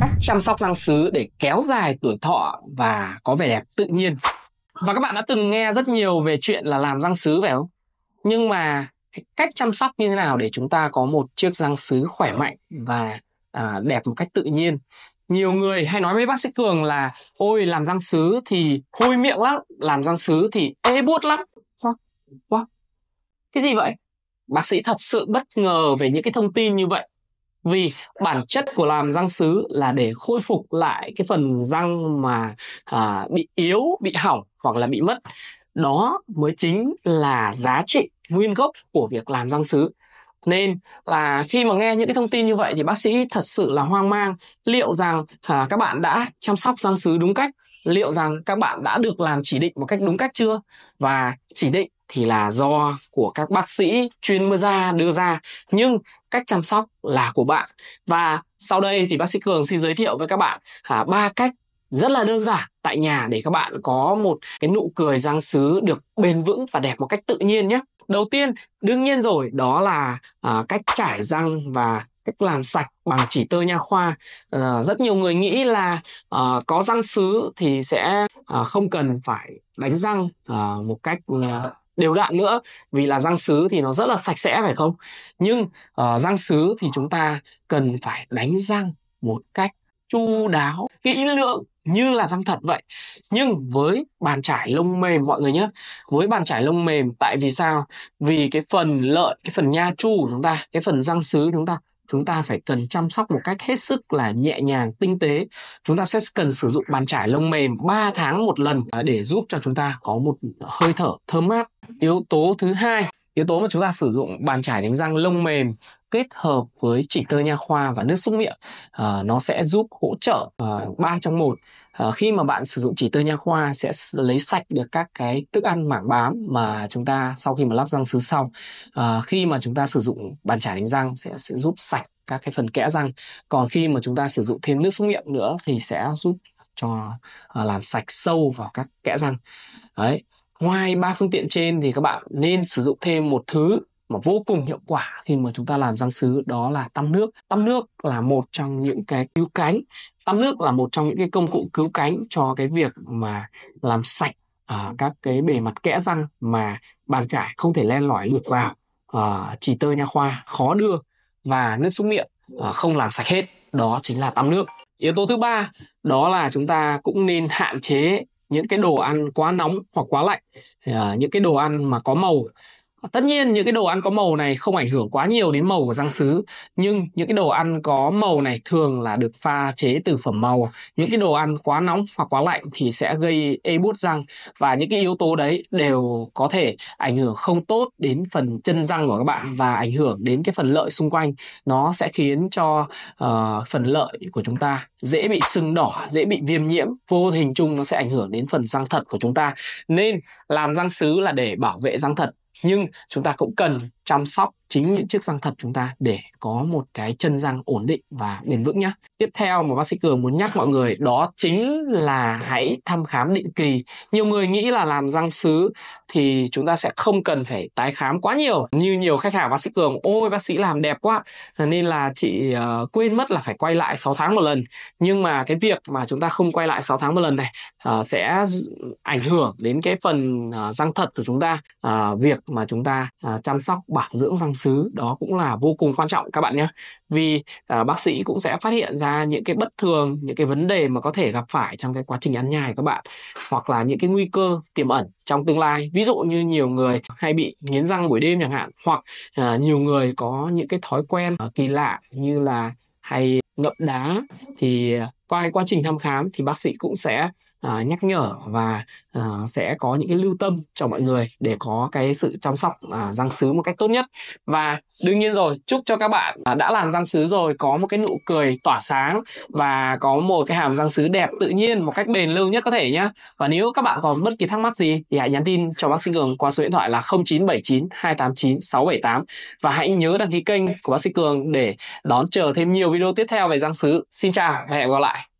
cách chăm sóc răng sứ để kéo dài tuổi thọ và có vẻ đẹp tự nhiên. Và các bạn đã từng nghe rất nhiều về chuyện là làm răng sứ phải không? Nhưng mà cách chăm sóc như thế nào để chúng ta có một chiếc răng sứ khỏe mạnh và à, đẹp một cách tự nhiên nhiều người hay nói với bác sĩ cường là ôi làm răng sứ thì hôi miệng lắm làm răng sứ thì ê buốt lắm quá quá cái gì vậy bác sĩ thật sự bất ngờ về những cái thông tin như vậy vì bản chất của làm răng sứ là để khôi phục lại cái phần răng mà à, bị yếu bị hỏng hoặc là bị mất đó mới chính là giá trị nguyên gốc của việc làm răng sứ nên là khi mà nghe những cái thông tin như vậy thì bác sĩ thật sự là hoang mang liệu rằng à, các bạn đã chăm sóc răng sứ đúng cách liệu rằng các bạn đã được làm chỉ định một cách đúng cách chưa và chỉ định thì là do của các bác sĩ chuyên mưa da đưa ra nhưng cách chăm sóc là của bạn và sau đây thì bác sĩ cường xin giới thiệu với các bạn à, ba cách rất là đơn giản tại nhà để các bạn có một cái nụ cười răng sứ được bền vững và đẹp một cách tự nhiên nhé đầu tiên đương nhiên rồi đó là à, cách chải răng và cách làm sạch bằng chỉ tơ nha khoa à, rất nhiều người nghĩ là à, có răng sứ thì sẽ à, không cần phải đánh răng à, một cách à, đều đặn nữa vì là răng sứ thì nó rất là sạch sẽ phải không nhưng uh, răng sứ thì chúng ta cần phải đánh răng một cách chu đáo kỹ lưỡng như là răng thật vậy nhưng với bàn chải lông mềm mọi người nhé với bàn chải lông mềm tại vì sao vì cái phần lợi cái phần nha chu của chúng ta cái phần răng sứ chúng ta chúng ta phải cần chăm sóc một cách hết sức là nhẹ nhàng, tinh tế. Chúng ta sẽ cần sử dụng bàn chải lông mềm 3 tháng một lần à, để giúp cho chúng ta có một ờ, hơi thở thơm mát yếu tố thứ hai yếu tố mà chúng ta sử dụng bàn chải đánh răng lông mềm kết hợp với chỉ tơ nha khoa và nước súc miệng à, nó sẽ giúp hỗ trợ ờ, ba à, trong một à, khi mà bạn sử dụng chỉ tơ nha khoa sẽ lấy sạch được các cái thức ăn mảng bám mà chúng ta sau khi mà lắp răng sứ xong à, khi mà chúng ta sử dụng bàn chải đánh răng sẽ, sẽ giúp sạch các cái phần kẽ răng còn khi mà chúng ta sử dụng thêm nước súc miệng nữa thì sẽ giúp cho à, làm sạch sâu vào các kẽ răng đấy ngoài ba phương tiện trên thì các bạn nên sử dụng thêm một thứ mà vô cùng hiệu quả khi mà chúng ta làm răng sứ đó là tăm nước. Tăm nước là một trong những cái cứu cánh. Tăm nước là một trong những cái công cụ cứu cánh cho cái việc mà làm sạch uh, các cái bề mặt kẽ răng mà bàn chải không thể len lỏi lượt vào. Uh, chỉ tơ nha khoa khó đưa và nước súc miệng uh, không làm sạch hết. Đó chính là tăm nước. Yếu tố thứ ba đó là chúng ta cũng nên hạn chế những cái đồ ăn quá nóng hoặc quá lạnh à, những cái đồ ăn mà có màu Ờ, tất nhiên những cái đồ ăn có màu này không ảnh hưởng quá nhiều đến màu của răng sứ, nhưng những cái đồ ăn có màu này thường là được pha chế từ phẩm màu. Những cái đồ ăn quá nóng hoặc quá lạnh thì sẽ gây ê bút răng và những cái yếu tố đấy đều có thể ảnh hưởng không tốt đến phần chân răng của các bạn và ảnh hưởng đến cái phần lợi xung quanh. Nó sẽ khiến cho uh, phần lợi của chúng ta dễ bị sưng đỏ, dễ bị viêm nhiễm, vô hình chung nó sẽ ảnh hưởng đến phần răng thật của chúng ta. Nên làm răng sứ là để bảo vệ răng thật nhưng chúng ta cũng cần chăm sóc chính những chiếc răng thật chúng ta để có một cái chân răng ổn định và bền vững nhé. Tiếp theo mà bác sĩ Cường muốn nhắc mọi người đó chính là hãy thăm khám định kỳ. Nhiều người nghĩ là làm răng sứ thì chúng ta sẽ không cần phải tái khám quá nhiều. Như nhiều khách hàng bác sĩ Cường, ôi bác sĩ làm đẹp quá nên là chị uh, quên mất là phải quay lại 6 tháng một lần. Nhưng mà cái việc mà chúng ta không quay lại 6 tháng một lần này uh, sẽ ảnh hưởng đến cái phần uh, răng thật của chúng ta, uh, việc mà chúng ta uh, chăm sóc bảo dưỡng răng xứ đó cũng là vô cùng quan trọng các bạn nhé vì à, bác sĩ cũng sẽ phát hiện ra những cái bất thường những cái vấn đề mà có thể gặp phải trong cái quá trình ăn nhai các bạn hoặc là những cái nguy cơ tiềm ẩn trong tương lai ví dụ như nhiều người hay bị nghiến răng buổi đêm chẳng hạn hoặc à, nhiều người có những cái thói quen à, kỳ lạ như là hay ngậm đá thì à, qua cái quá trình thăm khám thì bác sĩ cũng sẽ Ờ, nhắc nhở và uh, sẽ có những cái lưu tâm cho mọi người để có cái sự chăm sóc uh, răng sứ một cách tốt nhất và đương nhiên rồi chúc cho các bạn uh, đã làm răng sứ rồi có một cái nụ cười tỏa sáng và có một cái hàm răng sứ đẹp tự nhiên một cách bền lâu nhất có thể nhé và nếu các bạn còn bất kỳ thắc mắc gì thì hãy nhắn tin cho bác sĩ Cường qua số điện thoại là 0979 289 678 và hãy nhớ đăng ký kênh của bác sĩ Cường để đón chờ thêm nhiều video tiếp theo về răng sứ. Xin chào và hẹn gặp lại.